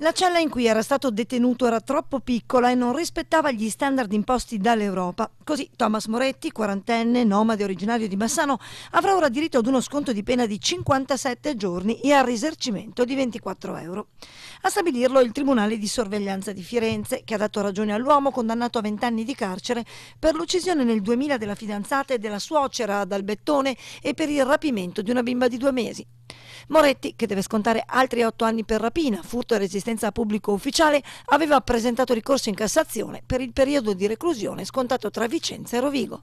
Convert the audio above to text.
La cella in cui era stato detenuto era troppo piccola e non rispettava gli standard imposti dall'Europa. Così Thomas Moretti, quarantenne, nomade originario di Bassano, avrà ora diritto ad uno sconto di pena di 57 giorni e al risarcimento di 24 euro. A stabilirlo il Tribunale di sorveglianza di Firenze, che ha dato ragione all'uomo condannato a 20 anni di carcere per l'uccisione nel 2000 della fidanzata e della suocera ad Albettone e per il rapimento di una bimba di due mesi. Moretti, che deve scontare altri otto anni per rapina, furto e resistenza a pubblico ufficiale, aveva presentato ricorso in Cassazione per il periodo di reclusione scontato tra Vicenza e Rovigo.